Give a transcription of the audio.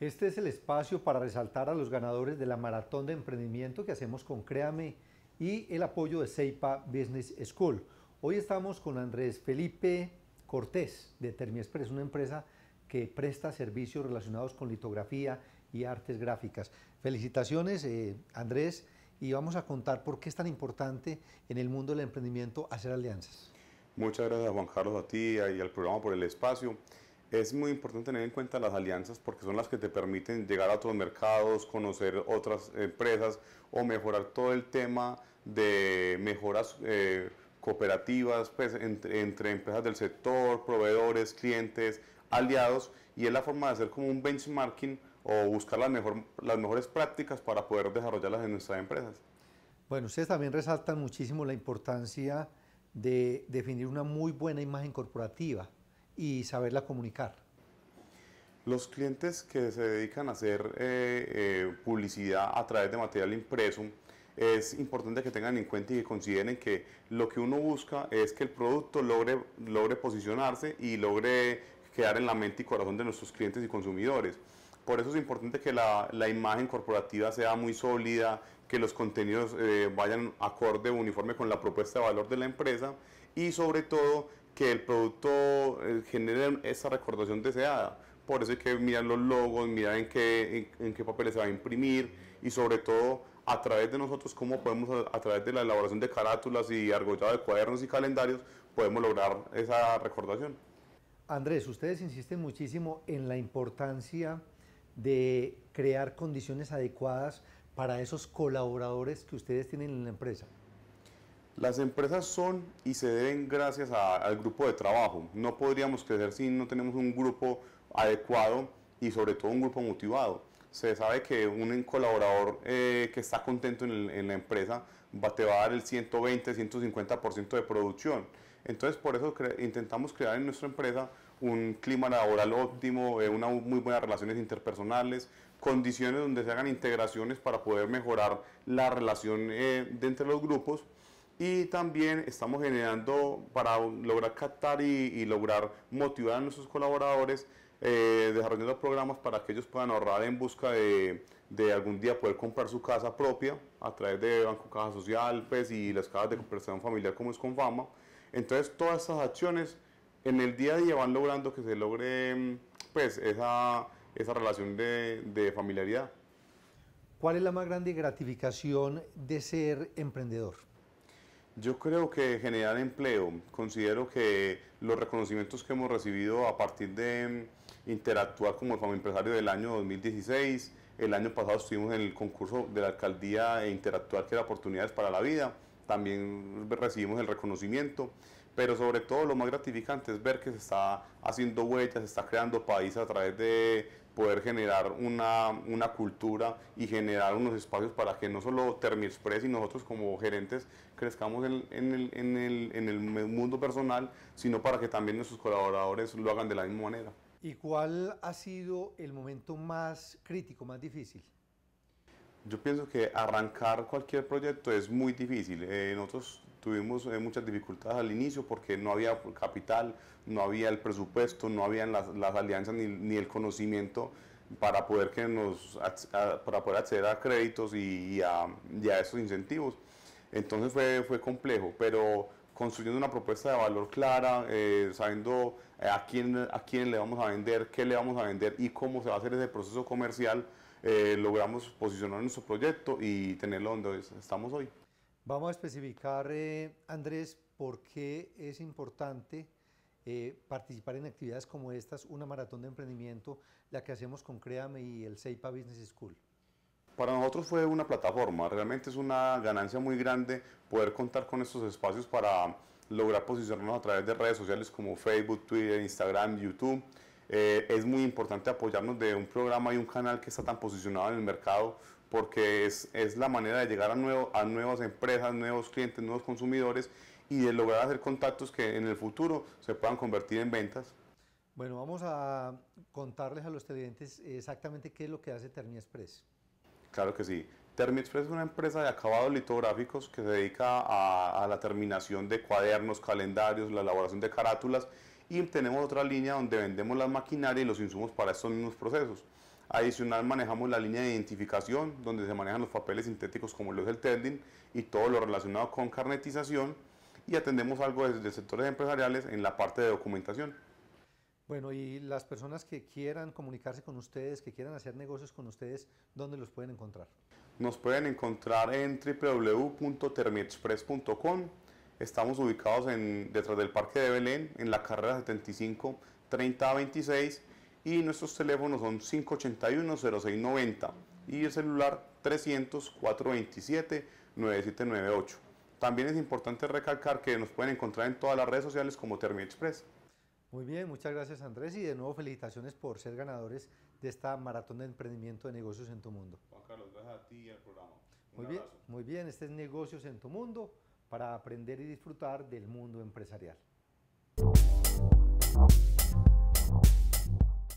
Este es el espacio para resaltar a los ganadores de la maratón de emprendimiento que hacemos con Créame y el apoyo de Seipa Business School. Hoy estamos con Andrés Felipe Cortés de Termiexpress, una empresa que presta servicios relacionados con litografía y artes gráficas. Felicitaciones, eh, Andrés, y vamos a contar por qué es tan importante en el mundo del emprendimiento hacer alianzas. Muchas gracias, Juan Carlos, a ti y al programa por el espacio es muy importante tener en cuenta las alianzas porque son las que te permiten llegar a otros mercados, conocer otras empresas o mejorar todo el tema de mejoras eh, cooperativas pues, entre, entre, empresas del sector, proveedores, clientes, aliados y es la forma de hacer como un benchmarking o buscar las, mejor, las mejores prácticas para poder desarrollarlas en nuestras empresas. Bueno, ustedes también resaltan muchísimo la importancia de definir una muy buena imagen corporativa y saberla comunicar. Los clientes que se dedican a hacer eh, eh, publicidad a través de material impreso, es importante que tengan en cuenta y que consideren que lo que uno busca es que el producto logre, logre posicionarse y logre quedar en la mente y corazón de nuestros clientes y consumidores. Por eso es importante que la, la imagen corporativa sea muy sólida, que los contenidos eh, vayan acorde uniforme con la propuesta de valor de la empresa y sobre todo que el producto eh, genere esa recordación deseada. Por eso hay que mirar los logos, mirar en qué, en, qué papeles se va a imprimir y sobre todo a través de nosotros cómo podemos, a, a través de la elaboración de carátulas y argollado de cuadernos y calendarios, podemos lograr esa recordación. Andrés, ustedes insisten muchísimo en la importancia de crear condiciones adecuadas para esos colaboradores que ustedes tienen en la empresa. Las empresas son y se deben gracias al grupo de trabajo. No podríamos crecer si no tenemos un grupo adecuado y sobre todo un grupo motivado. Se sabe que un colaborador eh, que está contento en, la empresa va, te va a dar el 120, 150% de producción. Entonces por eso intentamos crear en nuestra empresa un clima laboral óptimo, eh, unas muy buenas relaciones interpersonales, condiciones donde se hagan integraciones para poder mejorar la relación eh, entre los grupos y también estamos generando para lograr captar y, lograr motivar a nuestros colaboradores eh, desarrollando programas para que ellos puedan ahorrar en busca de, de, algún día poder comprar su casa propia a través de Banco Caja Social pues, y las cajas de compensación familiar como es Confama. Entonces todas estas acciones en el día a día van logrando que se logre mm, pues, esa, esa relación de, de familiaridad. ¿Cuál es la más grande gratificación de ser emprendedor? Yo creo que generar empleo, considero que los reconocimientos que hemos recibido a partir de mm, interactuar como el Empresario del año 2016, el año pasado estuvimos en el concurso de la alcaldía e interactuar que era oportunidades para la vida, también recibimos el reconocimiento pero sobre todo lo más gratificante es ver que se está haciendo huellas, se está creando país a través de poder generar una, una cultura y generar unos espacios para que no solo Termiexpress y nosotros como gerentes crezcamos en, en, el, en, el, mundo personal, sino para que también nuestros colaboradores lo hagan de la misma manera. ¿Y cuál ha sido el momento más crítico, más difícil? Yo pienso que arrancar cualquier proyecto es muy difícil. en eh, otros... Tuvimos eh, muchas dificultades al inicio porque no había capital, no había el presupuesto, no habían las, las alianzas ni, ni, el conocimiento para poder, que nos, para poder acceder a créditos y, a, esos incentivos. Entonces fue, fue complejo, pero construyendo una propuesta de valor clara, eh, sabiendo eh, a, quién, a quién le vamos a vender, qué le vamos a vender y cómo se va a hacer ese proceso comercial, logramos posicionar nuestro proyecto y tenerlo donde estamos hoy. Vamos a especificar, eh, Andrés, por qué es importante eh, participar en actividades como estas, una maratón de emprendimiento, la que hacemos con Créame y el Seipa Business School. Para nosotros fue una plataforma, realmente es una ganancia muy grande poder contar con estos espacios para lograr posicionarnos a través de redes sociales como Facebook, Twitter, Instagram, YouTube. Eh, es muy importante apoyarnos de un programa y un canal que está tan posicionado en el mercado porque es, es la manera de llegar a, nuevo, a nuevas empresas, nuevos clientes, nuevos consumidores y de lograr hacer contactos que en el futuro se puedan convertir en ventas. Bueno, vamos a contarles a los estudiantes exactamente qué es lo que hace Termi Express. Claro que sí. Termi Express es una empresa de acabados litográficos que se dedica a, la terminación de cuadernos, calendarios, la elaboración de carátulas y tenemos otra línea donde vendemos la maquinaria y los insumos para estos mismos procesos. Adicional manejamos la línea de identificación, donde se manejan los papeles sintéticos como lo es el tending y todo lo relacionado con carnetización y atendemos algo desde sectores empresariales en la parte de documentación. Bueno, y las personas que quieran comunicarse con ustedes, que quieran hacer negocios con ustedes, ¿dónde los pueden encontrar? Nos pueden encontrar en www.termiexpress.com. Estamos ubicados detrás del Parque de Belén, en la carrera 75 30 26 y nuestros teléfonos son 581-0690 y el celular 300-427-9798. También es importante recalcar que nos pueden encontrar en todas las redes sociales como Termin Express. Muy bien, muchas gracias Andrés y de nuevo felicitaciones por ser ganadores de esta maratón de emprendimiento de negocios en tu mundo. Juan Carlos, gracias a ti y al programa. muy bien, muy bien, este es Negocios en tu mundo para aprender y disfrutar del mundo empresarial.